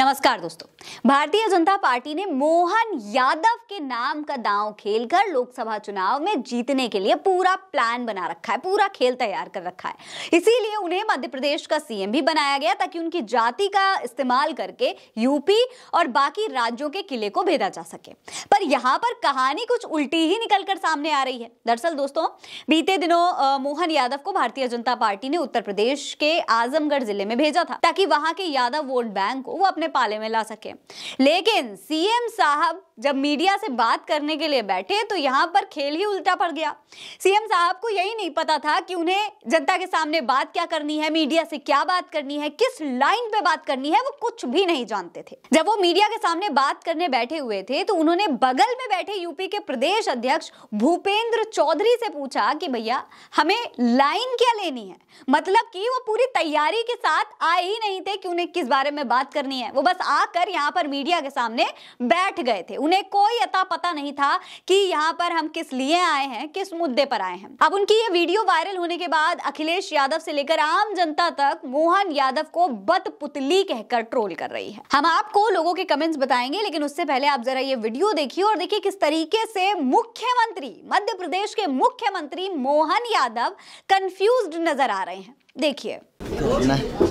नमस्कार दोस्तों भारतीय जनता पार्टी ने मोहन यादव के नाम का दांव खेलकर लोकसभा चुनाव में जीतने के लिए पूरा प्लान बना रखा है पूरा खेल तैयार कर रखा है इसीलिए उन्हें मध्य प्रदेश का सीएम भी बनाया गया ताकि उनकी जाति का इस्तेमाल करके यूपी और बाकी राज्यों के किले को भेजा जा सके पर यहां पर कहानी कुछ उल्टी ही निकलकर सामने आ रही है दरअसल दोस्तों बीते दिनों मोहन यादव को भारतीय जनता पार्टी ने उत्तर प्रदेश के आजमगढ़ जिले में भेजा था ताकि वहां के यादव वोट बैंक को वो अपने अपने पाले में ला सके लेकिन सीएम साहब जब मीडिया से बात करने के लिए बैठे तो यहाँ पर खेल ही उल्टा पड़ गया सीएम साहब को यही नहीं पता था कि उन्हें जनता के सामने बात क्या करनी है मीडिया से क्या बात करनी है किस लाइन पे बात करनी है वो कुछ भी नहीं जानते थे जब वो मीडिया के सामने बात करने बैठे हुए थे तो उन्होंने बगल में बैठे यूपी के प्रदेश अध्यक्ष भूपेंद्र चौधरी से पूछा कि भैया हमें लाइन क्या लेनी है मतलब कि वो पूरी तैयारी के साथ आए ही नहीं थे कि उन्हें किस बारे में बात करनी है वो बस आकर यहाँ पर मीडिया के सामने बैठ गए थे उन्हें कोई अता पता नहीं था कि यहाँ पर हम किस लिए आए हैं किस मुद्दे पर आए हैं अब उनकी ये वीडियो वायरल होने के बाद अखिलेश यादव से लेकर आम जनता तक मोहन यादव को बदपुतली कहकर ट्रोल कर रही है हम आपको लोगों के कमेंट्स बताएंगे लेकिन उससे पहले आप जरा ये वीडियो देखिए और देखिए किस तरीके से मुख्यमंत्री मध्य प्रदेश के मुख्यमंत्री मोहन यादव कंफ्यूज नजर आ रहे हैं देखिए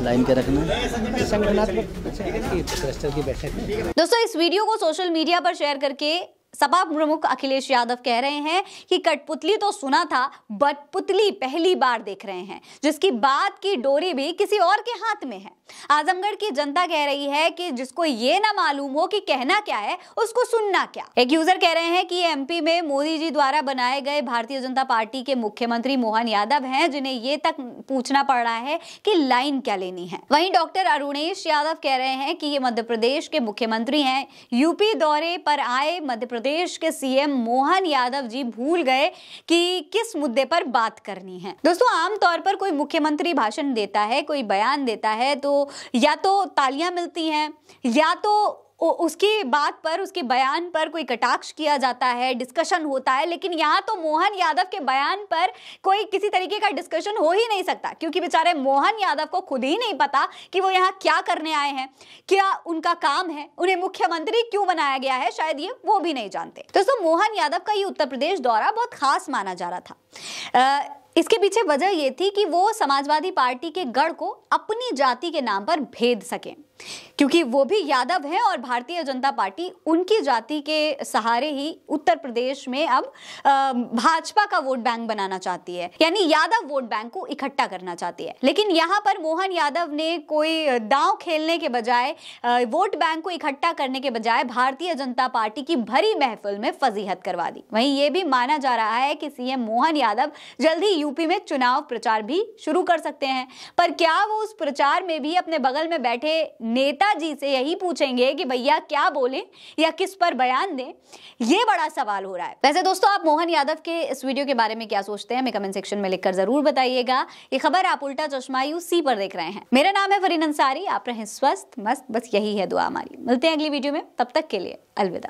लाइन के रखना अच्छा की बैठक दोस्तों इस वीडियो को सोशल मीडिया पर शेयर करके सपा प्रमुख अखिलेश यादव कह रहे हैं कि कठपुतली तो सुना था बट पुतली पहली बार देख रहे हैं जिसकी बात की डोरी भी किसी और के हाथ में है आजमगढ़ की जनता कह रही है कि जिसको ये ना मालूम हो कि कहना क्या है उसको सुनना क्या एक यूजर कह रहे हैं कि एमपी में मोदी जी द्वारा बनाए गए भारतीय जनता पार्टी के मुख्यमंत्री मोहन यादव हैं जिन्हें ये तक पूछना पड़ रहा है कि लाइन क्या लेनी है वहीं डॉक्टर अरुणेश यादव कह रहे हैं कि ये मध्य प्रदेश के मुख्यमंत्री हैं यूपी दौरे पर आए मध्य प्रदेश प्रदेश के सीएम मोहन यादव जी भूल गए कि किस मुद्दे पर बात करनी है दोस्तों आमतौर पर कोई मुख्यमंत्री भाषण देता है कोई बयान देता है तो या तो तालियां मिलती हैं या तो उसके बात पर उसके बयान पर कोई कटाक्ष किया जाता है डिस्कशन होता है लेकिन यहाँ तो मोहन यादव के बयान पर कोई किसी तरीके का डिस्कशन हो ही नहीं सकता क्योंकि बेचारे मोहन यादव को खुद ही नहीं पता कि वो यहाँ क्या करने आए हैं क्या उनका काम है उन्हें मुख्यमंत्री क्यों बनाया गया है शायद ये वो भी नहीं जानते दोस्तों मोहन यादव का ये उत्तर प्रदेश दौरा बहुत खास माना जा रहा था आ, इसके पीछे वजह ये थी कि वो समाजवादी पार्टी के गढ़ को अपनी जाति के नाम पर भेद सकें क्योंकि वो भी यादव हैं और भारतीय जनता पार्टी उनकी जाति के सहारे ही उत्तर प्रदेश में अब भाजपा का वोट बैंक बनाना चाहती है यानी यादव वोट बैंक को इकट्ठा करना चाहती है लेकिन यहाँ पर मोहन यादव ने कोई दांव खेलने के बजाय वोट बैंक को इकट्ठा करने के बजाय भारतीय जनता पार्टी की भरी महफिल में फजीहत करवा दी वहीं ये भी माना जा रहा है कि सीएम मोहन यादव जल्द ही यूपी में चुनाव प्रचार भी शुरू कर सकते हैं पर क्या वो उस प्रचार में भी अपने बगल में बैठे नेताजी से यही पूछेंगे कि भैया क्या बोलें या किस पर बयान दें ये बड़ा सवाल हो रहा है वैसे दोस्तों आप मोहन यादव के इस वीडियो के बारे में क्या सोचते हैं हमें कमेंट सेक्शन में लिखकर जरूर बताइएगा ये खबर आप उल्टा चश्मा यू सी पर देख रहे हैं मेरा नाम है फरीन अंसारी आप रहें स्वस्थ मस्त बस यही है दुआ हमारी मिलते हैं अगली वीडियो में तब तक के लिए अलविदा